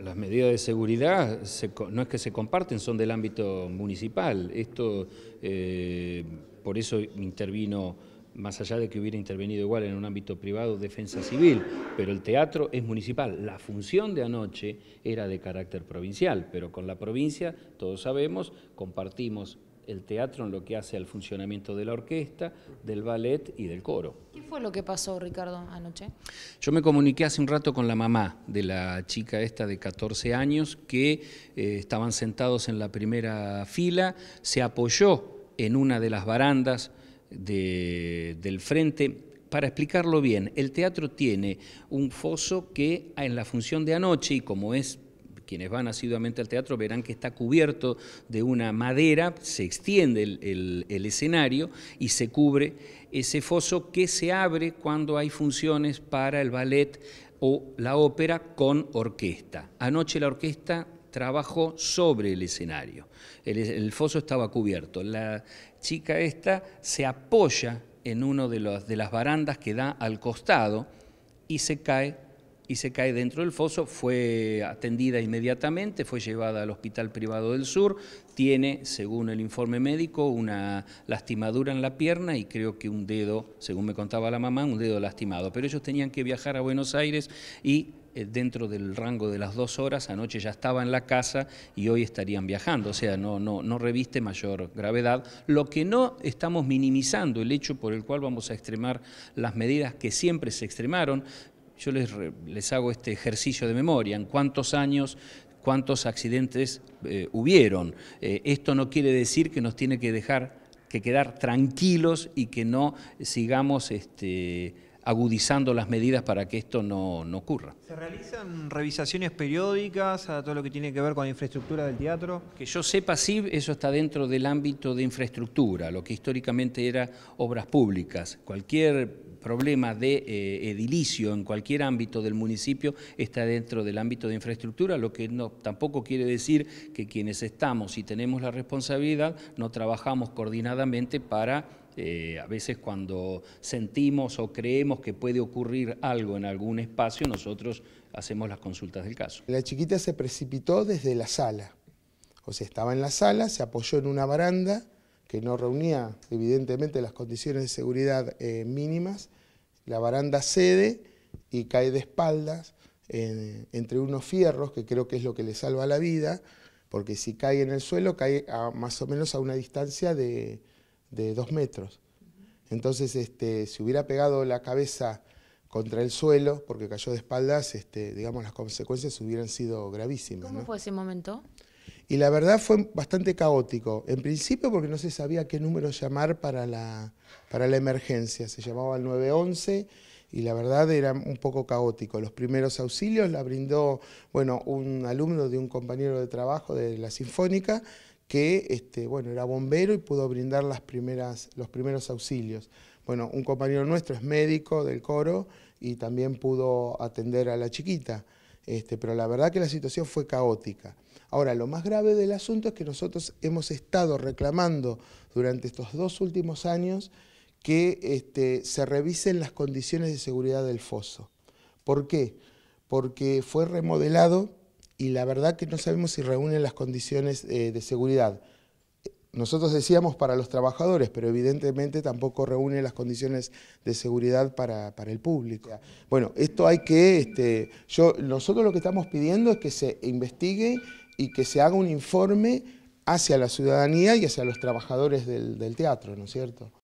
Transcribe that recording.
Las medidas de seguridad no es que se comparten, son del ámbito municipal. Esto, eh, por eso intervino, más allá de que hubiera intervenido igual en un ámbito privado, defensa civil, pero el teatro es municipal. La función de anoche era de carácter provincial, pero con la provincia, todos sabemos, compartimos el teatro en lo que hace al funcionamiento de la orquesta, del ballet y del coro. ¿Qué fue lo que pasó, Ricardo, anoche? Yo me comuniqué hace un rato con la mamá de la chica esta de 14 años que eh, estaban sentados en la primera fila, se apoyó en una de las barandas del frente para explicarlo bien, el teatro tiene un foso que en la función de anoche, y como es quienes van asiduamente al teatro verán que está cubierto de una madera, se extiende el, escenario y se cubre ese foso que se abre cuando hay funciones para el ballet o la ópera con orquesta. Anoche la orquesta trabajó sobre el escenario. El, foso estaba cubierto. La chica esta se apoya en una de, de las barandas que da al costado y se cae y se cae dentro del foso, fue atendida inmediatamente, fue llevada al Hospital Privado del Sur, tiene, según el informe médico, una lastimadura en la pierna y creo que un dedo, según me contaba la mamá, un dedo lastimado. Pero ellos tenían que viajar a Buenos Aires y eh, dentro del rango de las dos horas, anoche ya estaba en la casa y hoy estarían viajando, o sea, no, no, no reviste mayor gravedad, lo que no estamos minimizando el hecho por el cual vamos a extremar las medidas que siempre se extremaron, yo les, hago este ejercicio de memoria, en cuántos años cuántos accidentes eh, hubieron. Eh, esto no quiere decir que nos tiene que dejar que quedar tranquilos y que no sigamos este, agudizando las medidas para que esto no, no, ocurra. ¿Se realizan revisaciones periódicas a todo lo que tiene que ver con la infraestructura del teatro? Que yo sepa, sí, eso está dentro del ámbito de infraestructura, lo que históricamente era obras públicas. Cualquier problema de eh, edilicio en cualquier ámbito del municipio está dentro del ámbito de infraestructura, lo que no, tampoco quiere decir que quienes estamos y tenemos la responsabilidad no trabajamos coordinadamente para eh, a veces cuando sentimos o creemos que puede ocurrir algo en algún espacio, nosotros hacemos las consultas del caso. La chiquita se precipitó desde la sala, o sea, estaba en la sala, se apoyó en una baranda que no reunía evidentemente las condiciones de seguridad eh, mínimas, la baranda cede y cae de espaldas eh, entre unos fierros, que creo que es lo que le salva la vida, porque si cae en el suelo cae más o menos a una distancia de, dos metros. Entonces, este, si hubiera pegado la cabeza contra el suelo, porque cayó de espaldas, este, digamos, las consecuencias hubieran sido gravísimas. ¿Cómo fue ese momento? Y la verdad fue bastante caótico. En principio porque no se sabía qué número llamar para la, emergencia. Se llamaba el 911 y la verdad era un poco caótico. Los primeros auxilios la brindó bueno, un alumno de un compañero de trabajo de la Sinfónica que este, bueno, era bombero y pudo brindar las los primeros auxilios. Bueno, un compañero nuestro es médico del coro y también pudo atender a la chiquita. Este, pero la verdad que la situación fue caótica. Ahora, lo más grave del asunto es que nosotros hemos estado reclamando durante estos dos últimos años que este, se revisen las condiciones de seguridad del foso. ¿Por qué? Porque fue remodelado y la verdad que no sabemos si reúnen las condiciones eh, de seguridad nosotros decíamos para los trabajadores, pero evidentemente tampoco reúne las condiciones de seguridad para, para el público. Bueno, esto hay que, este, yo, nosotros lo que estamos pidiendo es que se investigue y que se haga un informe hacia la ciudadanía y hacia los trabajadores del, del teatro, ¿no es cierto?